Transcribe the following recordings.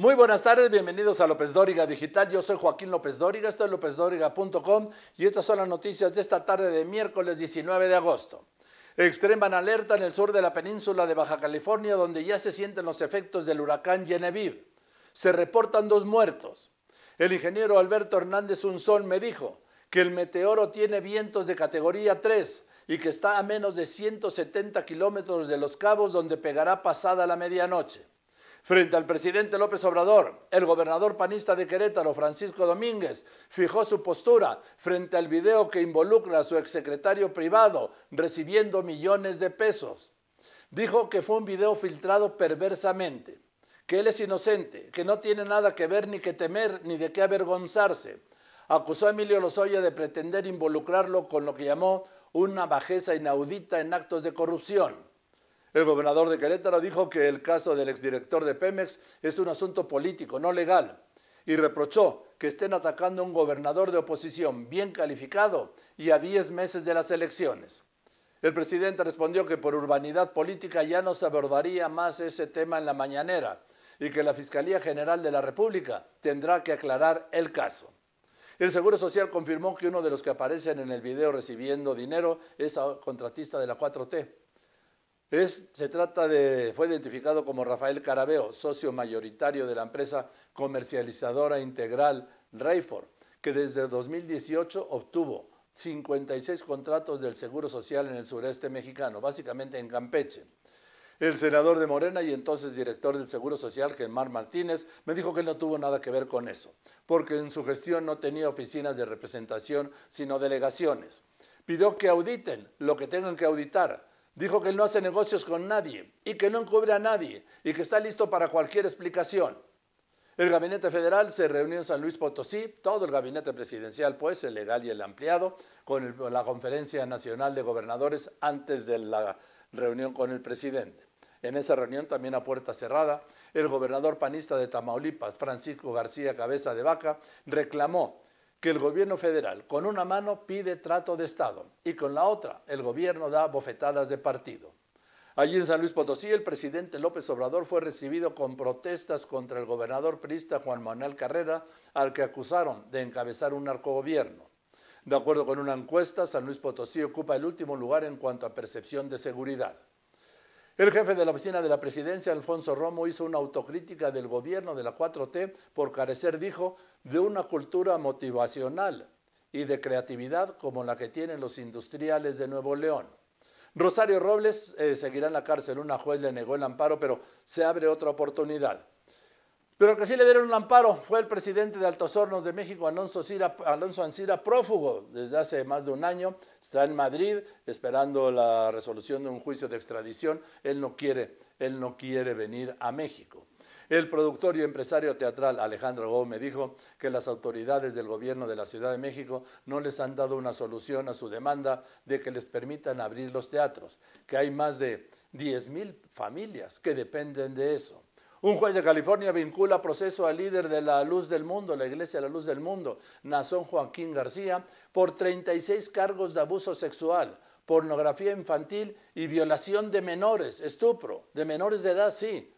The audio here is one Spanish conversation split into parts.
Muy buenas tardes, bienvenidos a López Dóriga Digital. Yo soy Joaquín López Dóriga, estoy es lópezdóriga.com y estas son las noticias de esta tarde de miércoles 19 de agosto. Extrema alerta en el sur de la península de Baja California, donde ya se sienten los efectos del huracán Genevieve. Se reportan dos muertos. El ingeniero Alberto Hernández Unzón me dijo que el meteoro tiene vientos de categoría 3 y que está a menos de 170 kilómetros de los cabos, donde pegará pasada la medianoche. Frente al presidente López Obrador, el gobernador panista de Querétaro, Francisco Domínguez, fijó su postura frente al video que involucra a su exsecretario privado recibiendo millones de pesos. Dijo que fue un video filtrado perversamente, que él es inocente, que no tiene nada que ver ni que temer ni de qué avergonzarse. Acusó a Emilio Lozoya de pretender involucrarlo con lo que llamó una bajeza inaudita en actos de corrupción. El gobernador de Querétaro dijo que el caso del exdirector de Pemex es un asunto político, no legal, y reprochó que estén atacando a un gobernador de oposición bien calificado y a 10 meses de las elecciones. El presidente respondió que por urbanidad política ya no se abordaría más ese tema en la mañanera y que la Fiscalía General de la República tendrá que aclarar el caso. El Seguro Social confirmó que uno de los que aparecen en el video recibiendo dinero es contratista de la 4T se trata de, fue identificado como Rafael Carabeo, socio mayoritario de la empresa comercializadora integral Rayford, que desde 2018 obtuvo 56 contratos del Seguro Social en el sureste mexicano, básicamente en Campeche. El senador de Morena y entonces director del Seguro Social, Germán Martínez, me dijo que no tuvo nada que ver con eso, porque en su gestión no tenía oficinas de representación, sino delegaciones. Pidió que auditen lo que tengan que auditar, Dijo que no hace negocios con nadie y que no encubre a nadie y que está listo para cualquier explicación. El gabinete federal se reunió en San Luis Potosí, todo el gabinete presidencial, pues, el legal y el ampliado, con la Conferencia Nacional de Gobernadores antes de la reunión con el presidente. En esa reunión, también a puerta cerrada, el gobernador panista de Tamaulipas, Francisco García Cabeza de Vaca, reclamó que el gobierno federal con una mano pide trato de Estado y con la otra el gobierno da bofetadas de partido. Allí en San Luis Potosí, el presidente López Obrador fue recibido con protestas contra el gobernador priista Juan Manuel Carrera, al que acusaron de encabezar un narcogobierno. De acuerdo con una encuesta, San Luis Potosí ocupa el último lugar en cuanto a percepción de seguridad. El jefe de la oficina de la presidencia, Alfonso Romo, hizo una autocrítica del gobierno de la 4T por carecer, dijo, de una cultura motivacional y de creatividad como la que tienen los industriales de Nuevo León. Rosario Robles eh, seguirá en la cárcel, una juez le negó el amparo, pero se abre otra oportunidad. Pero que sí le dieron un amparo fue el presidente de Altos Hornos de México, Alonso, Ancira, prófugo desde hace más de un año. Está en Madrid esperando la resolución de un juicio de extradición. Él no quiere, él no quiere venir a México. El productor y empresario teatral Alejandro Gómez dijo que las autoridades del gobierno de la Ciudad de México no les han dado una solución a su demanda de que les permitan abrir los teatros, que hay más de 10.000 familias que dependen de eso. Un juez de California vincula proceso al líder de la Luz del Mundo, la Iglesia de la Luz del Mundo, Nazón Joaquín García, por 36 cargos de abuso sexual, pornografía infantil y violación de menores, estupro, de menores de edad, sí.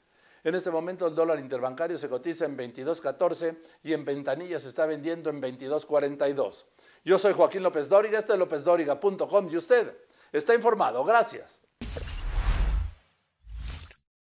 En este momento el dólar interbancario se cotiza en 22.14 y en ventanilla se está vendiendo en 22.42. Yo soy Joaquín López Dóriga, este es lópezdóriga.com y usted está informado. Gracias.